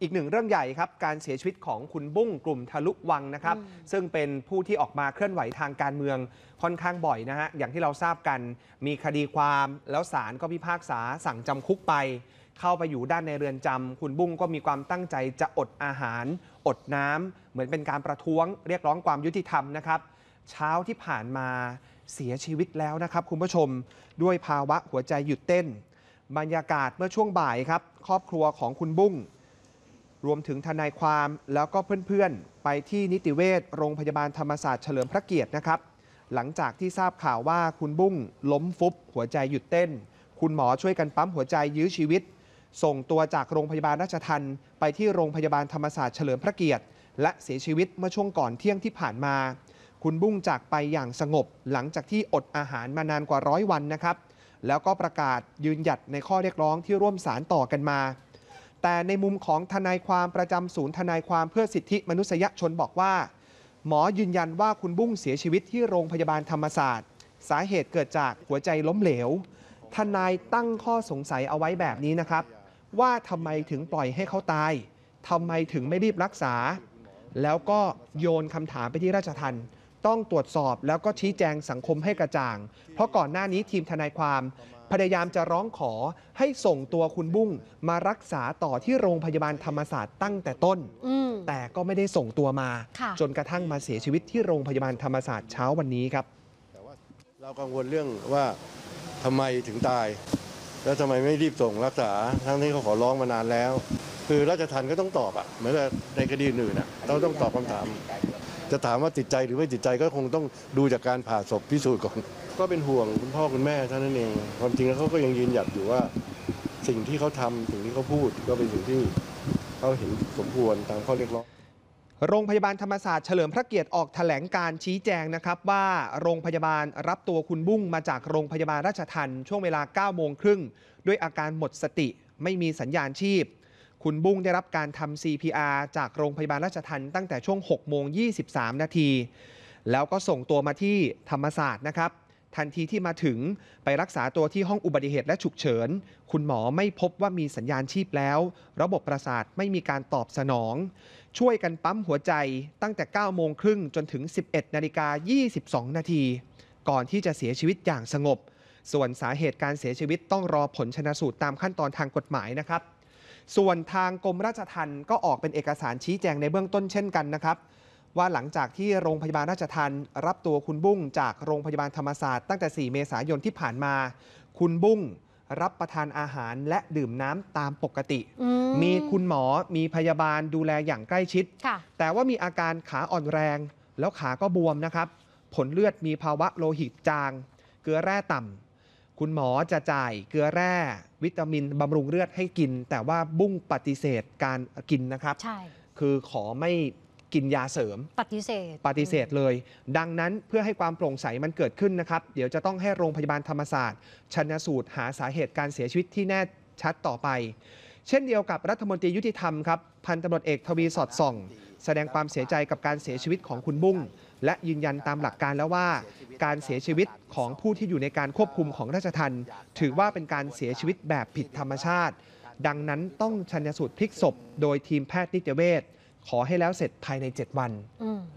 อีกหนึ่งเรื่องใหญ่ครับ การเสียชีวิตของคุณบุ้งกลุ่มทะลุวังนะครับ ซึ่งเป็นผู้ที่ออกมาเคลื่อนไหวทางการเมืองค่อนข้างบ่อยนะฮะอย่างที่เราทราบกัน มีคดีความแล้วศาลก็พิพากษาสั่งจำคุกไป เข้าไปอยู่ด้านในเรือนจำคุณบุ้งก็มีความตั้งใจจะอดอาหาร อดน้ำเหมือนเป็นการประท้วง เรียกร้องความยุติธรรมนะครับ เช้าที่ผ่านมาเสียชีวิตแล้วนะครับ คุณผู้ชมด้วยภาวะหัวใจหยุดเต้น บรรยากาศเมื่อช่วงบ่ายครับครอบครัวของคุณบุ้งรวมถึงทนายความแล้วก็เพื่อนๆ ไปที่นิติเวชโรงพยาบาลธรรมศาสตร์เฉลิมพระเกียรตินะครับ หลังจากที่ทราบข่าวว่าคุณบุ้งล้มฟุบหัวใจหยุดเต้น คุณหมอช่วยกันปั๊มหัวใจยื้อชีวิต ส่งตัวจากโรงพยาบาลราชทันไปที่โรงพยาบาลธรรมศาสตร์เฉลิมพระเกียรติ และเสียชีวิตเมื่อช่วงก่อนเที่ยงที่ผ่านมา คุณบุ้งจากไปอย่างสงบ หลังจากที่อดอาหารมานานกว่าร้อยวันนะครับ แล้วก็ประกาศยืนหยัดในข้อเรียกร้องที่ร่วมสารต่อกันมาแต่ในมุมของทนายความประจำศูนย์ทนายความเพื่อสิทธิมนุษยชนบอกว่า หมอยืนยันว่าคุณบุ้งเสียชีวิตที่โรงพยาบาลธรรมศาสตร์ สาเหตุเกิดจากหัวใจล้มเหลว ทนายตั้งข้อสงสัยเอาไว้แบบนี้นะครับ ว่าทำไมถึงปล่อยให้เขาตายทำไมถึงไม่รีบรักษา แล้วก็โยนคำถามไปที่ราชทันต้องตรวจสอบแล้วก็ชี้แจงสังคมให้กระจ่าง เพราะก่อนหน้านี้ทีมทนายความพยายามจะร้องขอให้ส่งตัวคุณบุ้งมารักษาต่อที่โรงพยาบาลธรรมศาสตร์ตั้งแต่ต้น แต่ก็ไม่ได้ส่งตัวมา จนกระทั่งมาเสียชีวิตที่โรงพยาบาลธรรมศาสตร์เช้าวันนี้ครับแต่ว่าเรากังวลเรื่องว่าทำไมถึงตาย แล้วทำาไมไม่รีบส่งรักษาทั้งที่เขาขอร้องมานานแล้ว คือราชทันก็ต้องตอบอ่ะ เหมือนกับในคดีอื่นอ่ะเราต้องตอบคำถามจะถามว่าติดใจหรือไม่ติดใจก็คงต้องดูจากการผ่าศพพิสูจน์ก่อนก็เป็นห่วงคุณพ่อคุณแม่เท่านั้นเองความจริงแล้วเขาก็ยังยืนหยัดอยู่ว่าสิ่งที่เขาทำสิ่งที่เขาพูดก็เป็นสิ่งที่เขาเห็นสมควรตามข้อเรียกร้องโรงพยาบาลธรรมศาสตร์เฉลิมพระเกียรติออกแถลงการชี้แจงนะครับว่าโรงพยาบาลรับตัวคุณบุ้งมาจากโรงพยาบาลราชทันช่วงเวลา9โมงครึ่งด้วยอาการหมดสติไม่มีสัญญาณชีพคุณบุ้งได้รับการทำ CPR จากโรงพยาบาลราชทันตั้งแต่ช่วง6โมง23 นาที แล้วก็ส่งตัวมาที่ธรรมศาสตร์นะครับ ทันทีที่มาถึงไปรักษาตัวที่ห้องอุบัติเหตุและฉุกเฉิน คุณหมอไม่พบว่ามีสัญญาณชีพแล้ว ระบบประสาทไม่มีการตอบสนอง ช่วยกันปั๊มหัวใจตั้งแต่9โมงครึ่งจนถึง 11นาฬิกา22 นาทีก่อนที่จะเสียชีวิตอย่างสงบ ส่วนสาเหตุการเสียชีวิตต้องรอผลชนะสูตรตามขั้นตอนทางกฎหมายนะครับส่วนทางกรมราชทัณฑ์ก็ออกเป็นเอกสารชี้แจงในเบื้องต้นเช่นกันนะครับ ว่าหลังจากที่โรงพยาบาลราชทัณฑ์รับตัวคุณบุ้งจากโรงพยาบาลธรรมศาสตร์ตั้งแต่ 4 เมษายนที่ผ่านมา คุณบุ้ง รับประทานอาหารและดื่มน้ำตามปกติ มีคุณหมอมีพยาบาลดูแลอย่างใกล้ชิด แต่ว่ามีอาการขาอ่อนแรง แล้วขาก็บวมนะครับ ผลเลือดมีภาวะโลหิตจาง เกลือแร่ต่ำคุณหมอจะจ่ายเกลือแร่วิตามินบำรุงเลือดให้กิน แต่ว่าบุ้งปฏิเสธการกินนะครับ ใช่ คือขอไม่กินยาเสริม ปฏิเสธ ปฏิเสธเลย ดังนั้นเพื่อให้ความโปร่งใสมันเกิดขึ้นนะครับ เดี๋ยวจะต้องให้โรงพยาบาลธรรมศาสตร์ชันสูตรหาสาเหตุการเสียชีวิตที่แน่ชัดต่อไป เช่นเดียวกับรัฐมนตรียุติธรรมครับพันตำรวจเอกทวีสอดส่องแสดงความเสียใจกับการเสียชีวิตของคุณบุ้งและยืนยันตามหลักการแล้วว่า การเสียชีวิตของผู้ที่อยู่ในการควบคุมของราชทันถือว่าเป็นการเสียชีวิตแบบผิดธรรมชาติ ดังนั้นต้องชันสูตรพลิกศพโดยทีมแพทย์นิติเวชขอให้แล้วเสร็จภายใน 7 วัน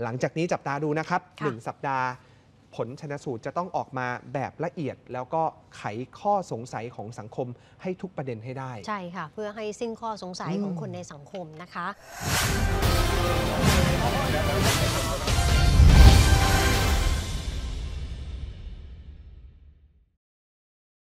หลังจากนี้จับตาดูนะครับ 1 สัปดาห์ ผลชนสูตรจะต้องออกมาแบบละเอียด แล้วก็ไขข้อสงสัยของสังคมให้ทุกประเด็นให้ได้ ใช่ค่ะ เพื่อให้สิ้นข้อสงสัยของคนในสังคมนะคะ